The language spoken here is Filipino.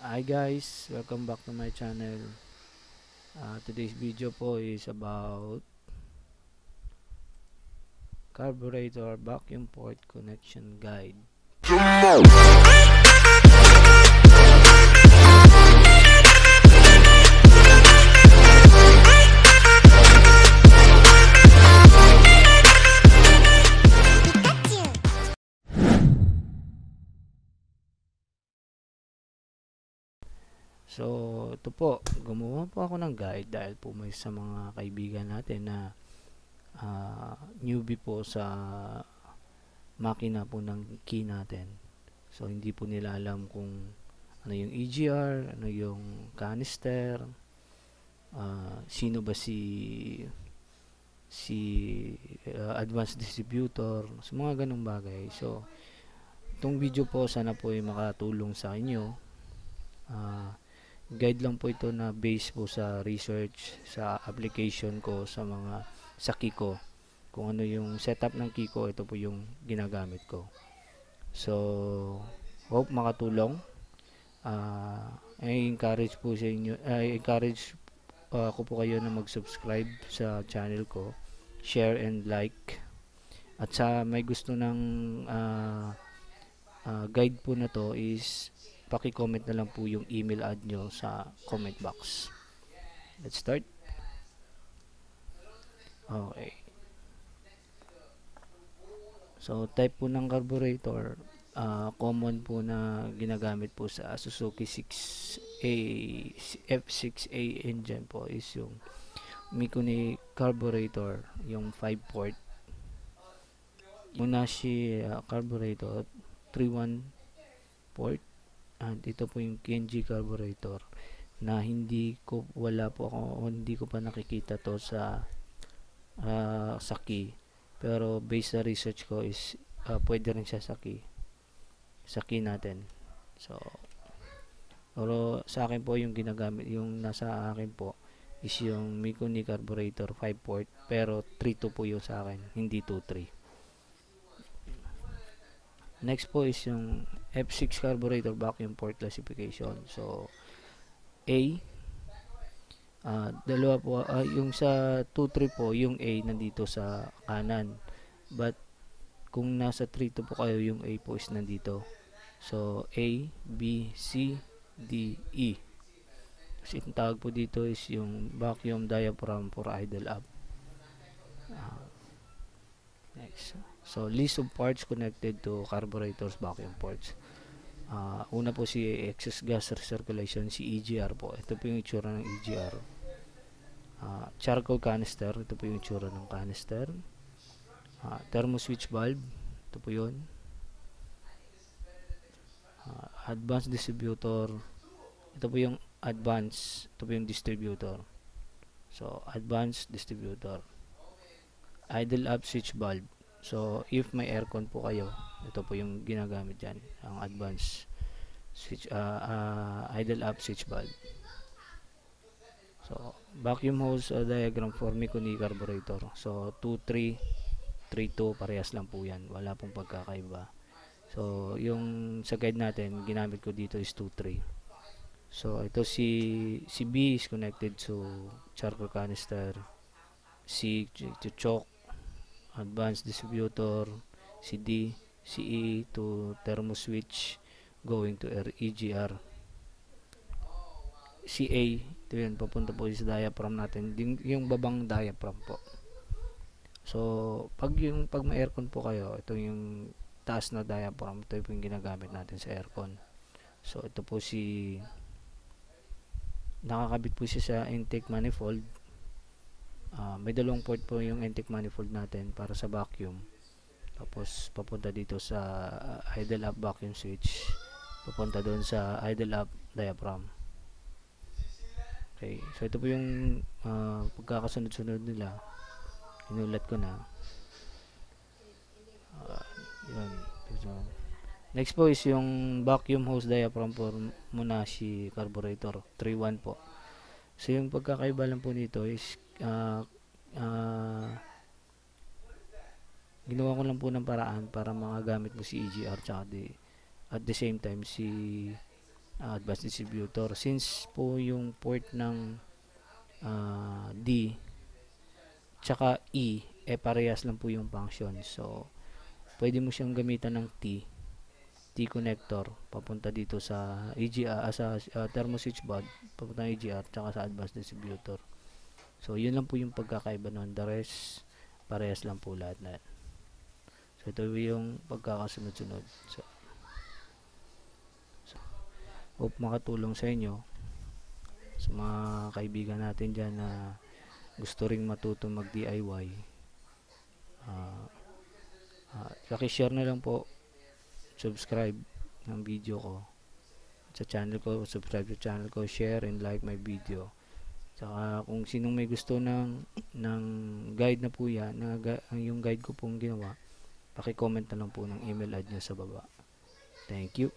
Hi guys, welcome back to my channel. Uh, today's video po is about carburetor vacuum port connection guide. So, ito po, gumawa po ako ng guide dahil po may sa mga kaibigan natin na uh, newbie po sa makina po ng key natin. So, hindi po nila alam kung ano yung EGR, ano yung canister, uh, sino ba si si uh, advanced distributor, so, mga ganong bagay. So, itong video po sana po ay makatulong sa inyo. Uh, guide lang po ito na based po sa research, sa application ko, sa mga sa Kiko. Kung ano yung setup ng Kiko, ito po yung ginagamit ko. So, hope makatulong. Uh, I encourage po sa inyo, I encourage uh, ko po kayo na mag-subscribe sa channel ko, share and like. At sa may gusto ng uh, uh, guide po na to is paki-comment na lang po yung email ad nyo sa comment box. Let's start. Okay. So, type po ng carburetor, uh, common po na ginagamit po sa Suzuki 6A, F6A engine po is yung Mikuni carburetor, yung 5 port. Munashi uh, carburetor, 3-1 port at ah, ito po yung KNG carburetor na hindi ko wala po ako hindi ko pa nakikita to sa uh, sa key pero based sa research ko is uh, pwede rin siya sa key sa key natin so pero sa akin po yung ginagamit yung nasa akin po is yung Mikuni carburetor 5 port pero 3.2 po yung sa akin hindi 2.3 next po is yung F6 carburetor vacuum port classification. So, A. Uh, dalawa po. Uh, yung sa 2-3 po, yung A nandito sa kanan. But, kung nasa 3 to po kayo, yung A po is nandito. So, A, B, C, D, E. Tapos, yung tawag po dito is yung vacuum diaphragm for idle up. Uh, Next. So, list of parts connected to carburetors vacuum ports. Uh, ah, una po si excess gas recirculation, si EGR po. Ito po yung itsura ng EGR. Uh, ah, charcoal canister, ito po yung itsura ng canister. Uh, ah, thermo switch valve, ito po yun. Uh, advanced distributor, ito po yung advanced, ito po yung distributor. So, advanced distributor idle up switch valve so if may aircon po kayo ito po yung ginagamit dyan ang advanced switch uh, uh, idle up switch valve so vacuum hose uh, diagram for Mikuni carburetor so 2 3 3 2 parehas lang po yan wala pong pagkakaiba so yung sa guide natin ginamit ko dito is 2 3 So ito si si B is connected to charcoal canister, C to choke, advanced distributor, CD, CE to thermo switch going to EGR. CA, ito yun, papunta po sa diaphragm natin. Yung, yung babang diaphragm po. So, pag yung pag may aircon po kayo, ito yung taas na diaphragm, ito yung ginagamit natin sa aircon. So, ito po si nakakabit po siya sa intake manifold uh, may dalawang port po yung intake manifold natin para sa vacuum tapos papunta dito sa ah, idle up vacuum switch papunta doon sa idle up diaphragm okay so ito po yung uh, pagkakasunod-sunod nila inulat ko na uh, yun so, next po is yung vacuum hose diaphragm for Monashi carburetor 3.1 po so yung pagkakaiba lang po nito is uh, uh, ginawa ko lang po ng paraan para makagamit mo si EGR tsaka di, at the same time si uh, advanced distributor since po yung port ng uh, D tsaka E eh parehas lang po yung function so pwede mo siyang gamitan ng T T connector papunta dito sa EGR uh, sa uh, thermo switch board papunta ng EGR tsaka sa advanced distributor So, yun lang po yung pagkakaiba nun. The rest, parehas lang po lahat na. So, ito yung pagkakasunod-sunod. So, so, hope makatulong sa inyo sa mga kaibigan natin dyan na gusto ring matuto mag DIY uh, ah, uh, ah, share na lang po subscribe ng video ko sa channel ko subscribe sa channel ko share and like my video Saka kung sinong may gusto ng ng guide na po yan, na, yung guide ko pong ginawa, paki-comment na lang po ng email ad niya sa baba. Thank you.